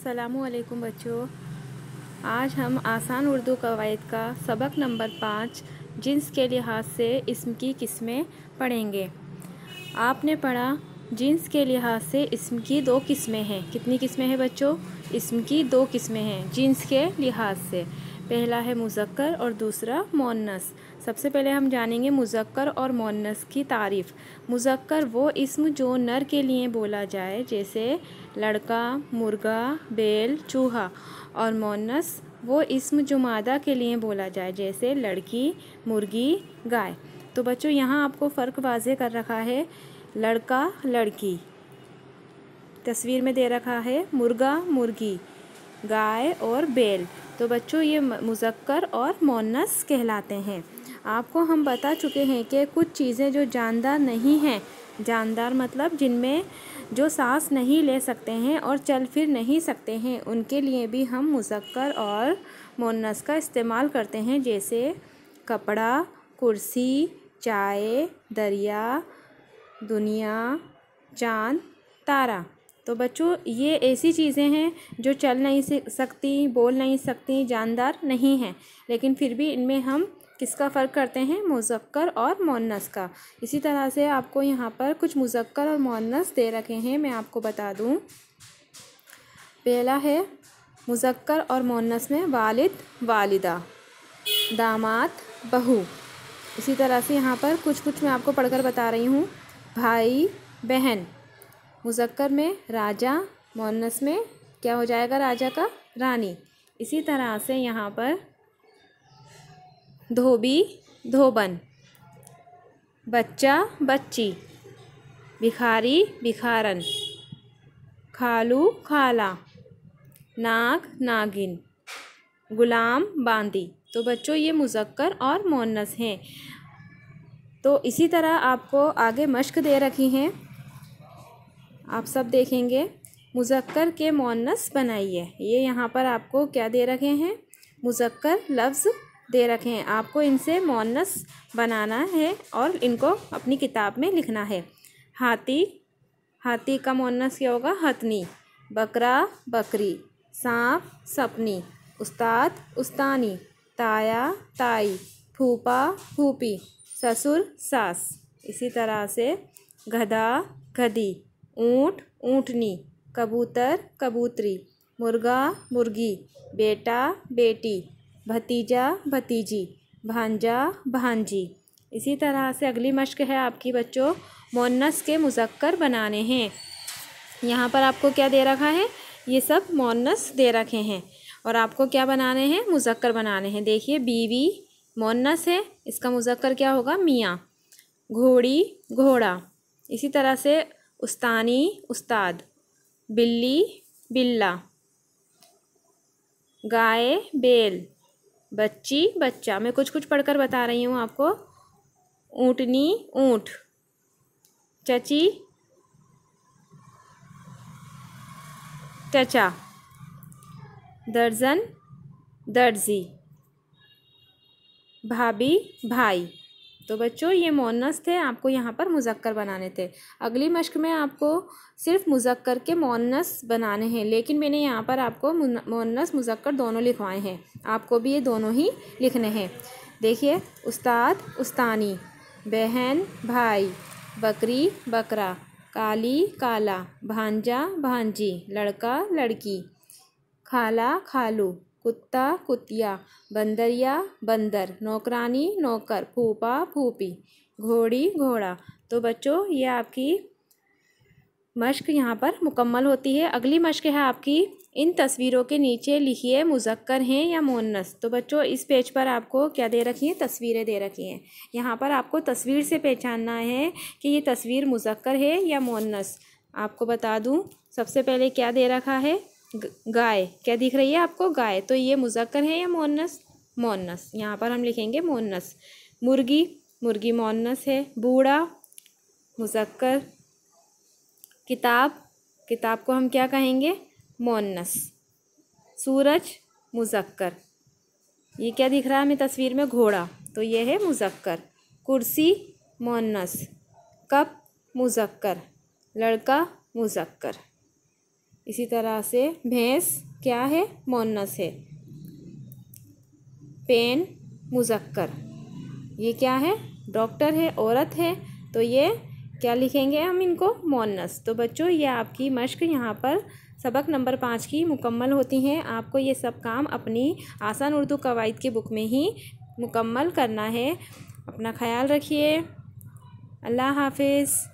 असलकुम बच्चों आज हम आसान उर्दू कवायद का सबक नंबर पाँच जिन्स के लिहाज से इसम की किस्में पढ़ेंगे आपने पढ़ा जिन्स के लिहाज से इसम की दो किस्में हैं कितनी किस्में हैं बच्चों इसम की दो किस्में हैं जिन्स के लिहाज से पहला है मुजक्कर और दूसरा मोनस सबसे पहले हम जानेंगे मुजक्कर और मोनस की तारीफ़ मुजक्कर वो इसम जो नर के लिए बोला जाए जैसे लड़का मुर्गा बेल चूहा और मोनस वो इसम जो मादा के लिए बोला जाए जैसे लड़की मुर्गी गाय तो बच्चों यहाँ आपको फ़र्क वाजे कर रखा है लड़का लड़की तस्वीर में दे रखा है मुर्गा मुर्गी गाय और बेल तो बच्चों ये मुजक्कर और मोनस कहलाते हैं आपको हम बता चुके हैं कि कुछ चीज़ें जो जानदार नहीं हैं जानदार मतलब जिनमें जो सांस नहीं ले सकते हैं और चल फिर नहीं सकते हैं उनके लिए भी हम मुजक्कर और मोनस का इस्तेमाल करते हैं जैसे कपड़ा कुर्सी चाय दरिया दुनिया चाँद तारा तो बच्चों ये ऐसी चीज़ें हैं जो चल नहीं सकती बोल नहीं सकती जानदार नहीं हैं लेकिन फिर भी इनमें हम किसका फ़र्क करते हैं मुजक्कर और मोनस का इसी तरह से आपको यहाँ पर कुछ मुजक्कर और मोनस दे रखे हैं मैं आपको बता दूँ पहला है मुजक्कर और मोनस में वालिद वालिदा दामाद बहू इसी तरह से यहाँ पर कुछ कुछ मैं आपको पढ़कर बता रही हूँ भाई बहन मुजक्कर में राजा मोनस में क्या हो जाएगा राजा का रानी इसी तरह से यहाँ पर धोबी धोबन बच्चा बच्ची भिखारी भिखारन खालू खाला नाग नागिन गुलाम बांदी तो बच्चों ये मुजक्कर और मोनस हैं तो इसी तरह आपको आगे मश्क दे रखी हैं आप सब देखेंगे मुजक्कर के मोनस बनाइए ये यहाँ पर आपको क्या दे रखे हैं मुजक्कर लफ्ज़ दे रखे हैं आपको इनसे मोनस बनाना है और इनको अपनी किताब में लिखना है हाथी हाथी का मोनस क्या होगा हथनी बकरा बकरी सांप सपनी उस्ताद उस्तानी ताया ताई फूपा फूपी ससुर सास इसी तरह से गधा गधी ऊँट ऊँटनी कबूतर कबूतरी मुर्गा मुर्गी बेटा बेटी भतीजा भतीजी भांजा भांजी इसी तरह से अगली मश्क है आपकी बच्चों मोनस के मुजक्कर बनाने हैं यहाँ पर आपको क्या दे रखा है ये सब मोनस दे रखे हैं और आपको क्या बनाने हैं मुजक्कर बनाने हैं देखिए बीवी मोनस है इसका मुजक्कर क्या होगा मियाँ घोड़ी घोड़ा इसी तरह से उस्तानी उस्ताद बिल्ली बिल्ला गाय बेल बच्ची बच्चा मैं कुछ कुछ पढ़कर बता रही हूँ आपको ऊँटनी ऊँट चची चचा दर्जन दर्जी भाभी भाई तो बच्चों ये मोनस थे आपको यहाँ पर मुजक्कर बनाने थे अगली मश्क में आपको सिर्फ मुजक्कर के मोनस बनाने हैं लेकिन मैंने यहाँ पर आपको मोनस मुजक्कर दोनों लिखवाए हैं आपको भी ये दोनों ही लिखने हैं देखिए उस्ताद उस्तानी बहन भाई बकरी बकरा काली काला भांजा भांजी लड़का लड़की खाला खालू कुत्ता कुतिया बंदरिया बंदर नौकरानी नौकर फूफा फूफी घोड़ी घोड़ा तो बच्चों ये आपकी मश्क यहाँ पर मुकम्मल होती है अगली मश्क है आपकी इन तस्वीरों के नीचे लिखिए मुजक्कर हैं या मोनस तो बच्चों इस पेज पर आपको क्या दे रखी हैं तस्वीरें दे रखी हैं यहाँ पर आपको तस्वीर से पहचानना है कि ये तस्वीर मुजक्कर है या मोनस आपको बता दूँ सबसे पहले क्या दे रखा है गाय क्या दिख रही है आपको गाय तो ये मुजक्कर है या मोनस मोनस यहाँ पर हम लिखेंगे मोनस मुर्गी मुर्गी मोनस है बूढ़ा मुजक्कर किताब किताब को हम क्या कहेंगे मोनस सूरज मुजक्कर ये क्या दिख रहा है हमें तस्वीर में घोड़ा तो ये है मुजक्कर कुर्सी मोनस कप मुजक्कर लड़का मुजक्कर इसी तरह से भैंस क्या है मोनस है पेन मुजक्कर ये क्या है डॉक्टर है औरत है तो ये क्या लिखेंगे हम इनको मोनस तो बच्चों ये आपकी मश्क यहाँ पर सबक नंबर पाँच की मुकम्मल होती हैं आपको ये सब काम अपनी आसान उर्दू कवायद की बुक में ही मुकम्मल करना है अपना ख्याल रखिए अल्लाह हाफिज़